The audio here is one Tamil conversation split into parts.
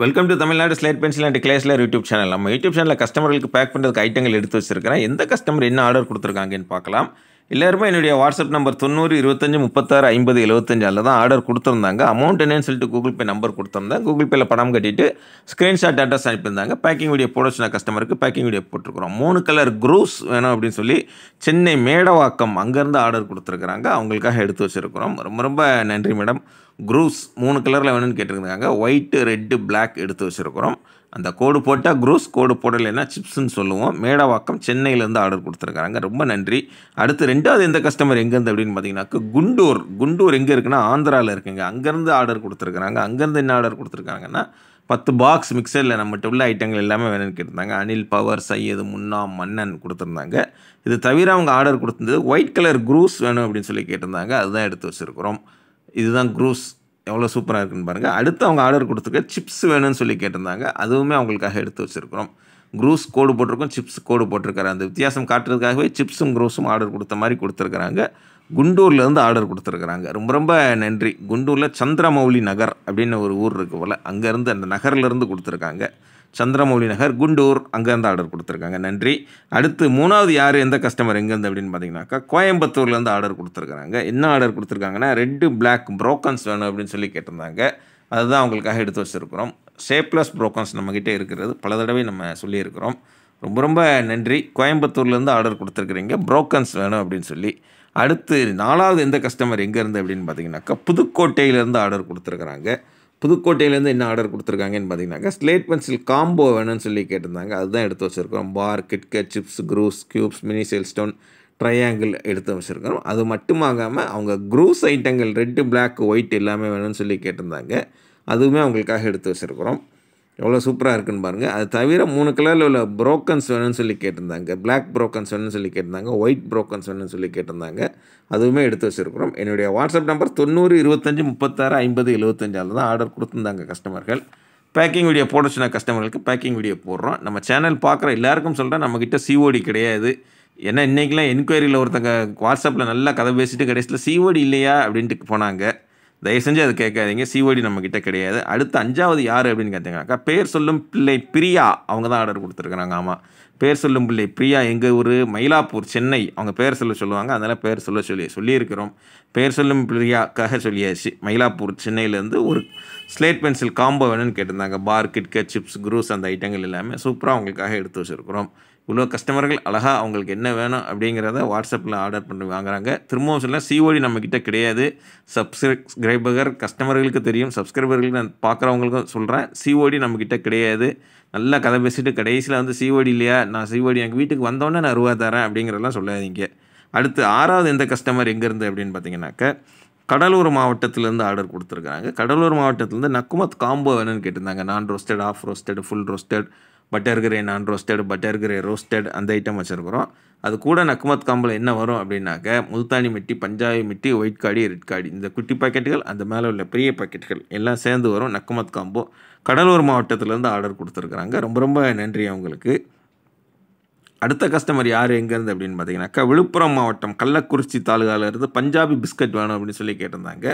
welcome to Tamil Nadu slate pencil and கிளேஸ்லர் யூடியூப் சேனல் நம்ம யூடியூப் சேனலில் கஸ்டமர்களுக்கு பேக் பண்ணுறதுக்கு ஐட்டங்கள் எடுத்து வச்சிருக்கிறேன் எந்த கஸ்டமர் என்ன ஆர்டர் கொடுத்துருக்காங்கன்னு பார்க்கலாம் எல்லாருமே என்னுடைய வாட்ஸ்அப் நம்பர் தொண்ணூறு இருபத்தஞ்சு முப்பத்தாறு ஐம்பது எழுபத்தஞ்சு அதில் தான் ஆர்டர் கொடுத்துருந்தாங்க அமௌண்ட் என்னன்னு சொல்லிட்டு கூகுள் பே நம்பர் கொடுத்துருந்தேன் கூகுள் பேயில் படம் கட்டிட்டு ஸ்க்ரீன்ஷாட் அட்ரஸ் அனுப்பியிருந்தாங்க பேக்கிங் வீடியோ போட கஸ்டமருக்கு பேக்கிங் வீடியோ போட்டிருக்கிறோம் மூணு கலர் குரூஸ் வேணும் அப்படின்னு சொல்லி சென்னை மேடவாக்கம் அங்கேருந்து ஆர்டர் கொடுத்துருக்குறாங்க அவங்களுக்காக எடுத்து வச்சுருக்கிறோம் ரொம்ப ரொம்ப நன்றி மேடம் க்ரூஸ் மூணு கலரில் வேணும்னு கேட்டிருந்தாங்க ஒயிட்டு ரெட்டு பிளாக் எடுத்து வச்சுருக்குறோம் அந்த கோடு போட்டால் க்ரூஸ் கோடு போடலைன்னா சிப்ஸ்ன்னு சொல்லுவோம் மேடவாக்கம் சென்னையிலேருந்து ஆர்டர் கொடுத்துருக்காங்க ரொம்ப நன்றி அடுத்து ரெண்டாவது எந்த கஸ்டமர் எங்கேருந்து அப்படின்னு பார்த்தீங்கன்னாக்க குண்டூர் குண்டூர் எங்கே இருக்குன்னா ஆந்திராவில் இருக்குங்க அங்கேருந்து ஆர்டர் கொடுத்துருக்குறாங்க அங்கேருந்து என்ன ஆர்டர் கொடுத்துருக்காங்கன்னா பத்து பாக்ஸ் மிக்சரில் நம்மகிட்ட உள்ள ஐட்டங்கள் எல்லாமே வேணும்னு கேட்டிருந்தாங்க அனில் பவர் சையது முன்னா மன்னன் கொடுத்துருந்தாங்க இது தவிர அவங்க ஆர்டர் கொடுத்துருந்தது ஒயிட் கலர் க்ரூஸ் வேணும் அப்படின்னு சொல்லி கேட்டிருந்தாங்க அதுதான் எடுத்து வச்சுருக்குறோம் இதுதான் குரூஸ் எவ்வளோ சூப்பராக இருக்குன்னு பாருங்கள் அடுத்து அவங்க ஆர்டர் கொடுத்துருக்க சிப்ஸ் வேணும்னு சொல்லி கேட்டிருந்தாங்க அதுவுமே அவங்களுக்காக எடுத்து வச்சுருக்கிறோம் குரூஸ் கோடு போட்டிருக்கோம் சிப்ஸ் கோடு போட்டிருக்காரு அந்த வித்தியாசம் காட்டுறதுக்காகவே சிப்ஸும் குரூஸும் ஆர்டர் கொடுத்த மாதிரி கொடுத்துருக்குறாங்க குண்டூர்லேருந்து ஆர்டர் கொடுத்துருக்குறாங்க ரொம்ப ரொம்ப நன்றி குண்டூரில் சந்திரமௌலி நகர் அப்படின்னு ஒரு ஊர் இருக்குது போல் அங்கேருந்து அந்த நகர்லேருந்து கொடுத்துருக்காங்க சந்திரமௌலி நகர் குண்டூர் அங்கேருந்து ஆர்டர் கொடுத்துருக்காங்க நன்றி அடுத்து மூணாவது யார் எந்த கஸ்டமர் எங்கேருந்து அப்படின்னு பார்த்தீங்கன்னாக்கா கோயம்புத்தூர்லேருந்து ஆர்டர் கொடுத்துருக்குறாங்க என்ன ஆர்டர் கொடுத்துருக்காங்கன்னா ரெட்டு பிளாக் ப்ரோக்கன்ஸ் வேணும் அப்படின்னு சொல்லி கேட்டிருந்தாங்க அதுதான் அவங்களுக்காக எடுத்து வச்சுருக்கிறோம் ஷேப்லெஸ் ப்ரோக்கன்ஸ் நம்மக்கிட்டே இருக்கிறது பல தடவை நம்ம சொல்லியிருக்கிறோம் ரொம்ப ரொம்ப நன்றி கோயம்புத்தூர்லேருந்து ஆர்டர் கொடுத்துருக்குறீங்க ப்ரோக்கன்ஸ் வேணும் அப்படின்னு சொல்லி அடுத்து நாலாவது எந்த கஸ்டமர் எங்கேருந்து அப்படின்னு பார்த்தீங்கன்னாக்கா புதுக்கோட்டையிலேருந்து ஆர்டர் கொடுத்துருக்குறாங்க புதுக்கோட்டையிலேருந்து என்ன ஆர்டர் கொடுத்துருக்காங்கன்னு பார்த்தீங்கன்னாக்கா ஸ்லேட் பென்சில் காம்போ வேணும்னு சொல்லி கேட்டிருந்தாங்க அதுதான் எடுத்து வச்சுருக்கோம் பார் கிட்கட் சிப்ஸ் க்ரூஸ் க்யூப்ஸ் மினி சேல் ஸ்டோன் ட்ரையாங்கிள் எடுத்து வச்சுருக்கிறோம் அது மட்டுமாகாமல் அவங்க க்ரூஸ் ஐட்டங்கள் ரெட்டு பிளாக் ஒயிட் எல்லாமே வேணும்னு சொல்லி கேட்டிருந்தாங்க அதுவுமே அவங்களுக்காக எடுத்து வச்சுருக்கிறோம் எவ்வளோ சூப்பராக இருக்குன்னு பாருங்கள் அது தவிர மூணு கலரில் உள்ள ப்ரோக்கன்ஸ் வேணும்னு சொல்லி கேட்டிருந்தாங்க பிளாக் ப்ரோக்கன்ஸ் வேணும்னு சொல்லி கேட்டிருந்தாங்க ஒயிட் ப்ரோக்கன்ஸ் வேணும்னு சொல்லி கேட்டிருந்தாங்க அதுவுமே எடுத்து வச்சுருக்கிறோம் என்னுடைய வாட்ஸ்அப் நம்பர் தொண்ணூறு இருபத்தஞ்சி முப்பத்தாறு ஐம்பது எழுபத்தஞ்சால் தான் ஆர்டர் கொடுத்துருந்தாங்க கஸ்டமர்கள் பேக்கிங் வீடியோ போட்டுச்சுன்னா கஸ்டமர்களுக்கு பேக்கிங் வீடியோ போடுறோம் நம்ம சேனல் பார்க்குற எல்லாருக்கும் சொல்கிறேன் நம்மக்கிட்ட சிஓடி கிடையாது ஏன்னா இன்றைக்கெலாம் என்கொயரியில் ஒருத்தங்க வாட்ஸ்அப்பில் நல்லா கதை பேசிட்டு கடைசியில் சிஓடி இல்லையா அப்படின்ட்டு போனாங்க தயவு செஞ்சு அது கேட்காதீங்க சிஓடி நம்மக்கிட்ட கிடையாது அடுத்து அஞ்சாவது யார் அப்படின்னு கேட்டீங்கன்னாக்கா பேர் சொல்லும் பிள்ளை பிரியா அவங்க தான் ஆர்டர் கொடுத்துருக்குறாங்க ஆமாம் பேர் சொல்லும் பிள்ளை பிரியா எங்கள் ஊர் மயிலாப்பூர் சென்னை அவங்க பேர் சொல்ல சொல்லுவாங்க அதனால் பேர் சொல்ல சொல்லி சொல்லியிருக்கிறோம் பேர் சொல்லும் பிள்ளையாக்காக சொல்லியாச்சு மயிலாப்பூர் சென்னையிலேருந்து ஒரு ஸ்லேட் பென்சில் காம்போ வேணும்னு கேட்டிருந்தாங்க பார் கிட்கட் சிப்ஸ் குரூஸ் அந்த ஐட்டங்கள் எல்லாமே சூப்பராக அவங்களுக்காக எடுத்து வச்சுருக்குறோம் இன்னொரு கஸ்டமர்கள் அழகாக அவங்களுக்கு என்ன வேணும் அப்படிங்கிறத வாட்ஸ்அப்பில் ஆர்டர் பண்ணி வாங்குறாங்க திரும்பவும் சொல்ல சிஓடி நம்மக்கிட்ட கிடையாது சப்ஸ்கிரைபர் கஸ்டமர்களுக்கு தெரியும் சப்ஸ்கிரைபர்களுக்கு நான் பார்க்குறவங்களுக்கும் சொல்கிறேன் சிஓடி நம்மக்கிட்ட கிடையாது நல்லா கதை பேசிட்டு கடைசியில் வந்து சிஓடி இல்லையா நான் சிஓடி எங்கள் வீட்டுக்கு வந்தோடனே நான் ரூபா தரேன் அப்படிங்கிறதெல்லாம் சொல்லாதீங்க அடுத்து ஆறாவது எந்த கஸ்டமர் எங்கேருந்து அப்படின்னு பார்த்தீங்கன்னாக்க கடலூர் மாவட்டத்திலேருந்து ஆர்டர் கொடுத்துருக்காங்க கடலூர் மாவட்டத்திலேருந்து நக்குமத் காம்போ வேணும்னு கேட்டிருந்தாங்க non roasted half roasted full roasted butter கிரே நான் ரோஸ்டட் பட்டர் கிரே ரோஸ்டட் அந்த ஐட்டம் வச்சுருக்குறோம் அது கூட நக்குமத் காம்பில் என்ன வரும் அப்படின்னாக்க முல்தானி மிட்டி பஞ்சாபி மிட்டி ஒயிட் காடி ரெட் காடி இந்த குட்டி பாக்கெட்டுகள் அந்த மேலே உள்ள பெரிய பாக்கெட்டுகள் எல்லாம் சேர்ந்து வரும் நக்குமத் காம்போ கடலூர் மாவட்டத்திலேருந்து ஆர்டர் கொடுத்துருக்குறாங்க ரொம்ப ரொம்ப நன்றி அவங்களுக்கு அடுத்த கஸ்டமர் யார் எங்கேருந்து அப்படின்னு பார்த்தீங்கன்னாக்கா விழுப்புரம் மாவட்டம் கள்ளக்குறிச்சி தாலுகாவிலேருந்து பஞ்சாபி பிஸ்கட் வேணும் அப்படின்னு சொல்லி கேட்டிருந்தாங்க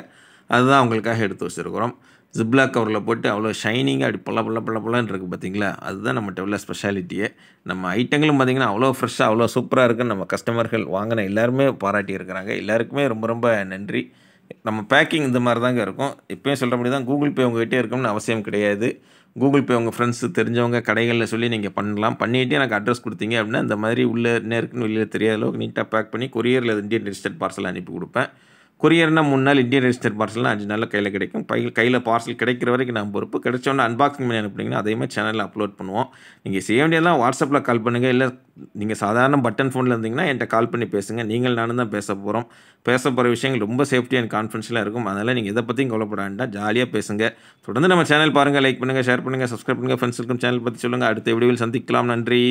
அதுதான் அவங்களுக்காக எடுத்து வச்சுருக்கிறோம் ஜிப்ளாக் கவரில் போட்டு அவ்வளோ ஷைனிங்காக அப்படி பல்ல பல்ல பல்ல பல்லன்னு இருக்குது பார்த்திங்களா அதுதான் நம்ம டெவலப் ஸ்பெஷாலிட்டியே நம்ம ஐட்டங்களும் பார்த்திங்கன்னா அவ்வளோ ஃப்ரெஷ்ஷாக அவ்வளோ சூப்பராக இருக்குதுன்னு நம்ம கஸ்டமர்கள் வாங்கின எல்லாருமே பாராட்டி இருக்கிறாங்க எல்லாருக்குமே ரொம்ப ரொம்ப நன்றி நம்ம பேக்கிங் இந்த மாதிரி தாங்க இருக்கும் இப்போயும் சொல்கிறபடி தான் கூகுள் பே உங்கள்கிட்டே இருக்கும்னு அவசியம் கிடையாது கூகுள் பே உங்கள் ஃப்ரெண்ட்ஸு தெரிஞ்சவங்க கடைகளில் சொல்லி நீங்கள் பண்ணலாம் பண்ணிட்டு எனக்கு அட்ரஸ் கொடுத்தீங்க அப்படின்னா இந்த மாதிரி உள்ளே நேருக்குன்னு வெளியில் தெரியாத அளவுக்கு நீட்டாக பேக் பண்ணி கொரியரில் இந்தியன் ரிஜிஸ்டர்ட் பார்சல் அனுப்பி கொடுப்பேன் கொரியர்னா மூணு நாள் இந்தியன் ரெஜிஸ்டர் பார்சல்னா அஞ்சு நாளில் கையில் கிடைக்கும் பையில் கையில் பார்சல் கிடைக்கிற வரைக்கும் நான் பொறுப்பு கிடைச்சோன்னே அன்பாக்சிங் பண்ணி அனுப்புனீங்கன்னா அதே மாதிரி சேனலில் அப்லோட் பண்ணுவோம் நீங்கள் செய்ய வேண்டியதெல்லாம் வாட்ஸ்அப்பில் கால் பண்ணுங்கள் இல்லை நீங்கள் சாதாரண பட்டன் ஃபோனில் இருந்தீங்கன்னா என்கிட்ட கால் பண்ணி பேசுங்கள் நீங்கள் நானும் தான் பேச போகிறோம் பேச போகிற விஷயங்கள் ரொம்ப சேஃப்டி அண்ட் கான்ஃபிடன்ஸ்லாம் இருக்கும் அதனால் நீங்கள் இதை பற்றியும் கவலைப்பட வேண்டாம் ஜாலியாக பேசுங்க தொடர்ந்து நம்ம சேனல் பாருங்கள் லைக் பண்ணுங்கள் ஷேர் பண்ணுங்கள் சப்ஸ்கிரைப் பண்ணுங்கள் ஃப்ரெண்ட்ஸ் இருக்கும் சேனல் பற்றி சொல்லுங்கள் அடுத்த வீடியோவில் சந்திக்கலாம் நன்றி